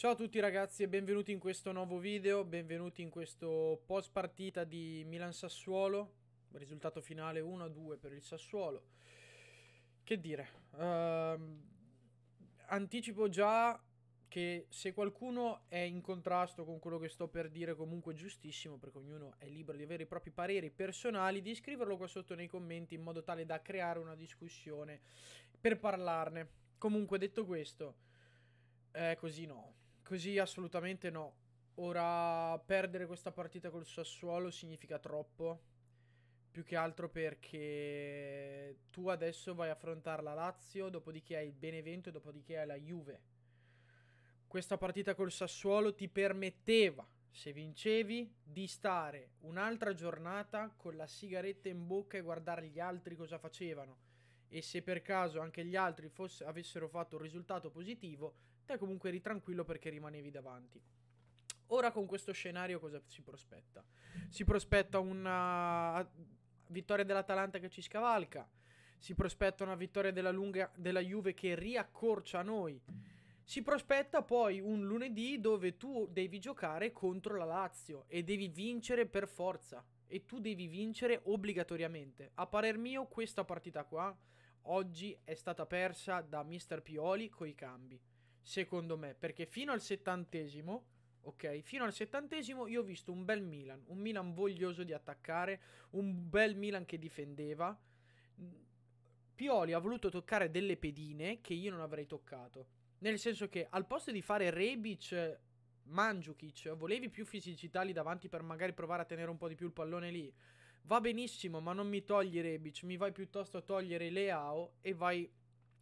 Ciao a tutti ragazzi e benvenuti in questo nuovo video, benvenuti in questo post partita di Milan-Sassuolo, risultato finale 1-2 per il Sassuolo. Che dire, uh, anticipo già che se qualcuno è in contrasto con quello che sto per dire, comunque giustissimo, perché ognuno è libero di avere i propri pareri personali, di scriverlo qua sotto nei commenti in modo tale da creare una discussione per parlarne. Comunque detto questo, eh, così no. Così assolutamente no. Ora perdere questa partita col Sassuolo significa troppo. Più che altro perché tu adesso vai a affrontare la Lazio, dopodiché hai il Benevento, dopodiché hai la Juve. Questa partita col Sassuolo ti permetteva, se vincevi, di stare un'altra giornata con la sigaretta in bocca e guardare gli altri cosa facevano e se per caso anche gli altri fosse, avessero fatto un risultato positivo, te comunque eri tranquillo perché rimanevi davanti. Ora con questo scenario cosa si prospetta? Si prospetta una vittoria dell'Atalanta che ci scavalca, si prospetta una vittoria della, lunga, della Juve che riaccorcia a noi, si prospetta poi un lunedì dove tu devi giocare contro la Lazio e devi vincere per forza e tu devi vincere obbligatoriamente. A parer mio questa partita qua oggi è stata persa da Mr. Pioli coi cambi. Secondo me, perché fino al settantesimo, ok, fino al settantesimo io ho visto un bel Milan, un Milan voglioso di attaccare, un bel Milan che difendeva. Pioli ha voluto toccare delle pedine che io non avrei toccato. Nel senso che al posto di fare Rebic Mandzukic, volevi più fisicità lì davanti per magari provare a tenere un po' di più il pallone lì va benissimo, ma non mi togli Rebic, mi vai piuttosto a togliere Leao e vai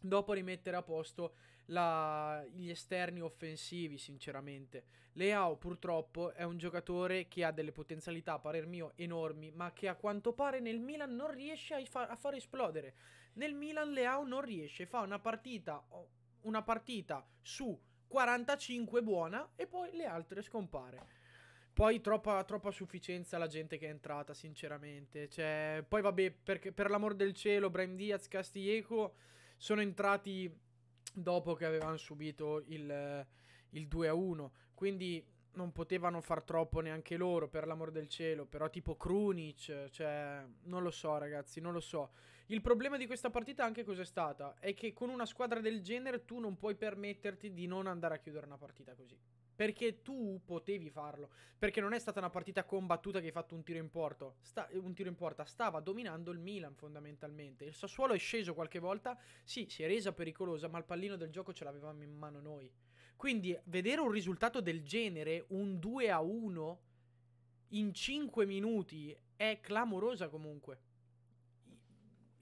dopo a rimettere a posto la... gli esterni offensivi, sinceramente. Leao purtroppo è un giocatore che ha delle potenzialità, a parer mio, enormi, ma che a quanto pare nel Milan non riesce a, fa- a far esplodere. Nel Milan Leao non riesce, fa una partita, una partita su 45 buona e poi le altre scompare. Poi troppa, troppa sufficienza la gente che è entrata, sinceramente. Cioè, poi vabbè, per, per l'amor del cielo, Brian Diaz, Castillejo sono entrati dopo che avevano subito il, il 2-1. Quindi non potevano far troppo neanche loro, per l'amor del cielo. Però tipo Krunic, cioè, non lo so ragazzi, non lo so. Il problema di questa partita anche cos'è stata? È che con una squadra del genere tu non puoi permetterti di non andare a chiudere una partita così. Perché tu potevi farlo. Perché non è stata una partita combattuta che hai fatto un tiro in, porto, sta- un tiro in porta. Stava dominando il Milan fondamentalmente. Il Sassuolo è sceso qualche volta. Sì, si è resa pericolosa, ma il pallino del gioco ce l'avevamo in mano noi. Quindi vedere un risultato del genere, un 2 a 1 in 5 minuti, è clamorosa comunque.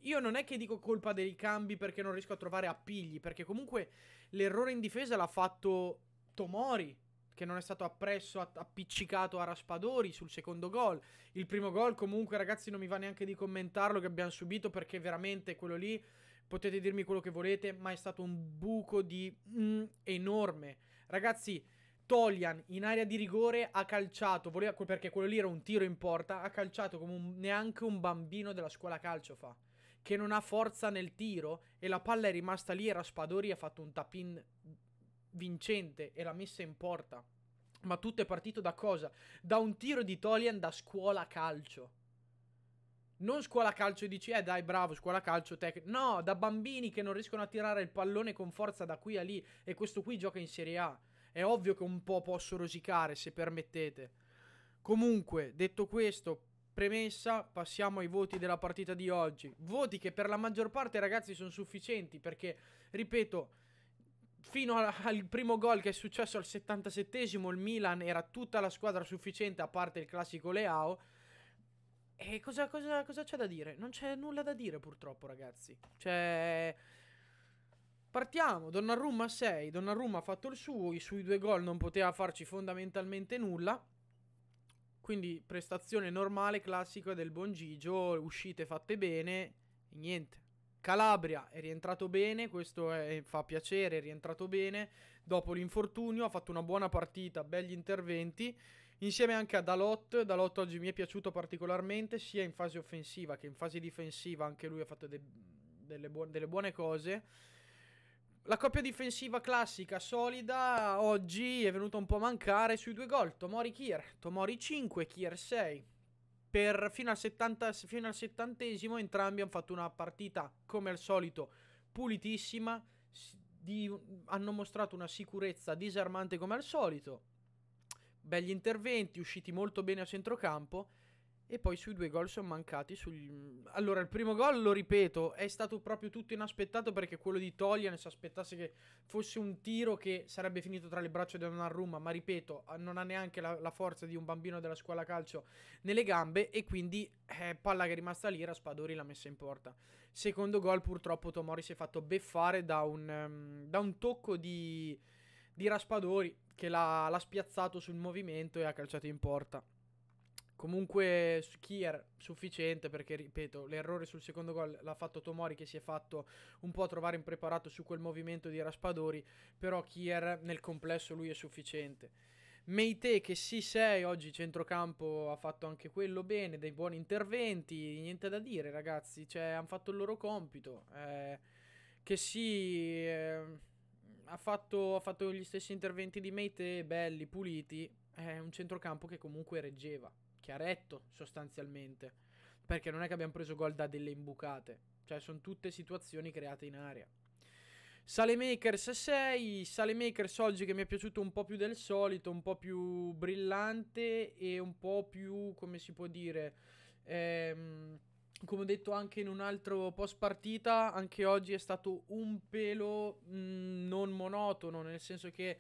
Io non è che dico colpa dei cambi perché non riesco a trovare appigli, perché comunque l'errore in difesa l'ha fatto Tomori che non è stato appresso, appiccicato a Raspadori sul secondo gol. Il primo gol comunque ragazzi non mi va neanche di commentarlo che abbiamo subito perché veramente quello lì, potete dirmi quello che volete, ma è stato un buco di mm, enorme. Ragazzi, Tolian in area di rigore ha calciato, voleva, perché quello lì era un tiro in porta, ha calciato come un, neanche un bambino della scuola calcio fa, che non ha forza nel tiro e la palla è rimasta lì e Raspadori ha fatto un tapin vincente e la messa in porta. Ma tutto è partito da cosa? Da un tiro di Tolian da scuola calcio. Non scuola calcio e dici, eh dai bravo, scuola calcio, tec... No, da bambini che non riescono a tirare il pallone con forza da qui a lì e questo qui gioca in Serie A. È ovvio che un po' posso rosicare, se permettete. Comunque, detto questo, premessa, passiamo ai voti della partita di oggi. Voti che per la maggior parte, ragazzi, sono sufficienti perché, ripeto, fino a, al primo gol che è successo al 77esimo il Milan era tutta la squadra sufficiente a parte il classico Leao. E cosa, cosa, cosa c'è da dire? Non c'è nulla da dire purtroppo ragazzi. Cioè... Partiamo, Donnarumma 6, Donnarumma ha fatto il suo, sui due gol non poteva farci fondamentalmente nulla. Quindi prestazione normale, classica del buon Gigio, uscite fatte bene, niente. Calabria è rientrato bene, questo è, fa piacere, è rientrato bene dopo l'infortunio, ha fatto una buona partita, begli interventi, insieme anche a Dalot, Dalot oggi mi è piaciuto particolarmente sia in fase offensiva che in fase difensiva, anche lui ha fatto de delle, buone, delle buone cose. La coppia difensiva classica, solida, oggi è venuta un po' a mancare sui due gol, Tomori Kier, Tomori 5, Kier 6 per fino al, 70, fino al settantesimo entrambi hanno fatto una partita come al solito pulitissima, di, hanno mostrato una sicurezza disarmante come al solito, begli interventi, usciti molto bene a centrocampo e poi sui due gol sono mancati. Sugli... Allora, il primo gol, lo ripeto, è stato proprio tutto inaspettato perché quello di Toglian si aspettasse che fosse un tiro che sarebbe finito tra le braccia di Donnarumma, ma ripeto, non ha neanche la, la forza di un bambino della scuola calcio nelle gambe e quindi eh, palla che è rimasta lì, Raspadori l'ha messa in porta. Secondo gol, purtroppo Tomori si è fatto beffare da un, um, da un tocco di, di Raspadori che l'ha, l'ha spiazzato sul movimento e ha calciato in porta comunque chi era sufficiente perché ripeto l'errore sul secondo gol l'ha fatto Tomori che si è fatto un po' trovare impreparato su quel movimento di Raspadori però Kier nel complesso lui è sufficiente Meite che sì 6 oggi centrocampo ha fatto anche quello bene dei buoni interventi niente da dire ragazzi cioè hanno fatto il loro compito eh, che sì eh, ha, fatto, ha fatto gli stessi interventi di Meite belli puliti è un centrocampo che comunque reggeva chiaretto sostanzialmente, perché non è che abbiamo preso gol da delle imbucate, cioè sono tutte situazioni create in area. Makers 6, Sale Salemakers oggi che mi è piaciuto un po' più del solito, un po' più brillante e un po' più, come si può dire, ehm, come ho detto anche in un altro post partita, anche oggi è stato un pelo mh, mm, non monotono, nel senso che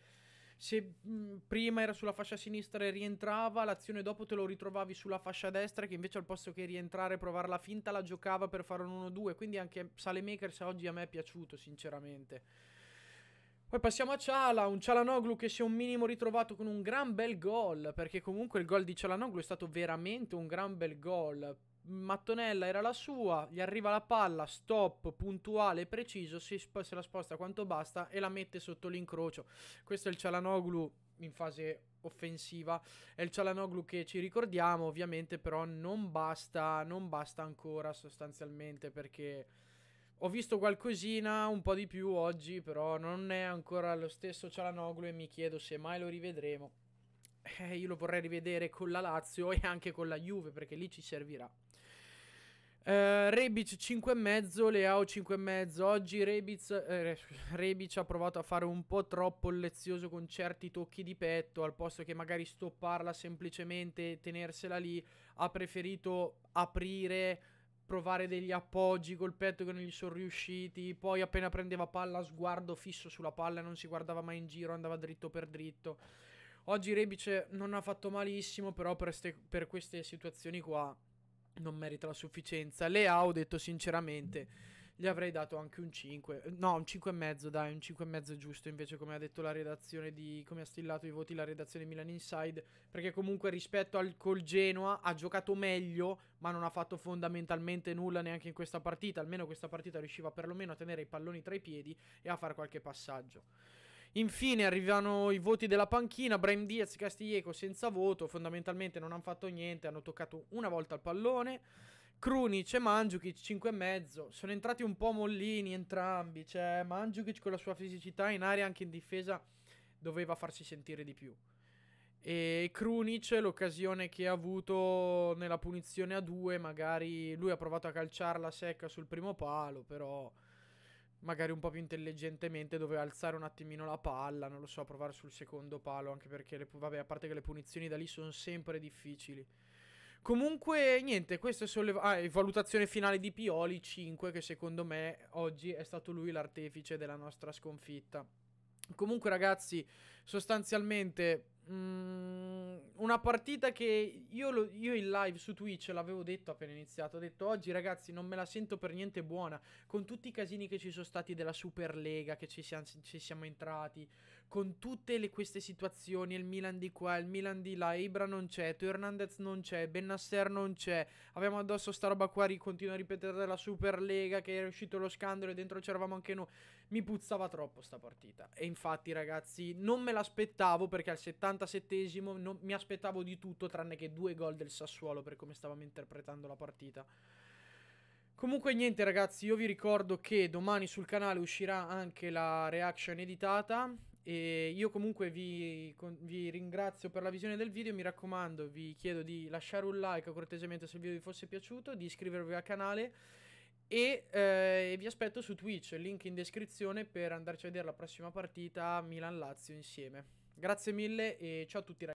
se mh, prima era sulla fascia sinistra e rientrava, l'azione dopo te lo ritrovavi sulla fascia destra che invece al posto che rientrare e provare la finta la giocava per fare un 1-2, quindi anche Salemakers oggi a me è piaciuto sinceramente. Poi passiamo a Ciala, un Cialanoglu che si è un minimo ritrovato con un gran bel gol, perché comunque il gol di Cialanoglu è stato veramente un gran bel gol mattonella era la sua, gli arriva la palla, stop, puntuale, preciso, si sp- se la sposta quanto basta e la mette sotto l'incrocio. Questo è il Cialanoglu in fase offensiva, è il Cialanoglu che ci ricordiamo, ovviamente però non basta, non basta ancora sostanzialmente perché... Ho visto qualcosina, un po' di più oggi, però non è ancora lo stesso Cialanoglu e mi chiedo se mai lo rivedremo. Eh, io lo vorrei rivedere con la Lazio e anche con la Juve perché lì ci servirà. Uh, Rebic 5,5, Leao 5,5. Oggi Rebic, eh, Rebic, ha provato a fare un po' troppo lezioso con certi tocchi di petto, al posto che magari stopparla semplicemente e tenersela lì, ha preferito aprire, provare degli appoggi col petto che non gli sono riusciti, poi appena prendeva palla sguardo fisso sulla palla, e non si guardava mai in giro, andava dritto per dritto. Oggi Rebic non ha fatto malissimo, però per, per queste situazioni qua non merita la sufficienza. ho detto sinceramente, gli avrei dato anche un 5. No, un 5,5, dai, un 5,5 giusto, invece come ha detto la redazione di come ha stillato i voti la redazione Milan Inside, perché comunque rispetto al col Genoa ha giocato meglio, ma non ha fatto fondamentalmente nulla neanche in questa partita, almeno questa partita riusciva perlomeno a tenere i palloni tra i piedi e a fare qualche passaggio. Infine arrivano i voti della panchina, Brain Diaz e Castiglieco senza voto, fondamentalmente non hanno fatto niente, hanno toccato una volta il pallone. Krunic e Mandzukic 5,5 sono entrati un po' mollini entrambi, cioè Mandzukic con la sua fisicità in area anche in difesa doveva farsi sentire di più. E Krunic l'occasione che ha avuto nella punizione a 2, magari lui ha provato a calciarla secca sul primo palo, però magari un po' più intelligentemente doveva alzare un attimino la palla, non lo so, provare sul secondo palo, anche perché, le, vabbè, a parte che le punizioni da lì sono sempre difficili. Comunque, niente, queste sono le ah, valutazione finale di Pioli 5, che secondo me oggi è stato lui l'artefice della nostra sconfitta. Comunque, ragazzi, sostanzialmente. Mh, mm, una partita che io, lo, io, in live su Twitch l'avevo detto appena iniziato. Ho detto oggi, ragazzi, non me la sento per niente buona. Con tutti i casini che ci sono stati della Super Lega, che ci siamo, ci siamo entrati, con tutte le, queste situazioni, il Milan di qua, il Milan di là, Ibra non c'è, Teo Hernandez non c'è, Benasser non c'è, abbiamo addosso sta roba qua, continua a ripetere della Superlega che è uscito lo scandalo e dentro c'eravamo anche noi, mi puzzava troppo sta partita e infatti ragazzi non me l'aspettavo perché al 77esimo non, mi aspettavo di tutto tranne che due gol del Sassuolo per come stavamo interpretando la partita. Comunque niente ragazzi, io vi ricordo che domani sul canale uscirà anche la reaction editata e io comunque vi, vi, ringrazio per la visione del video, mi raccomando vi chiedo di lasciare un like cortesemente se il video vi fosse piaciuto, di iscrivervi al canale e eh, vi aspetto su Twitch, link in descrizione per andarci a vedere la prossima partita Milan-Lazio insieme. Grazie mille e ciao a tutti ragazzi.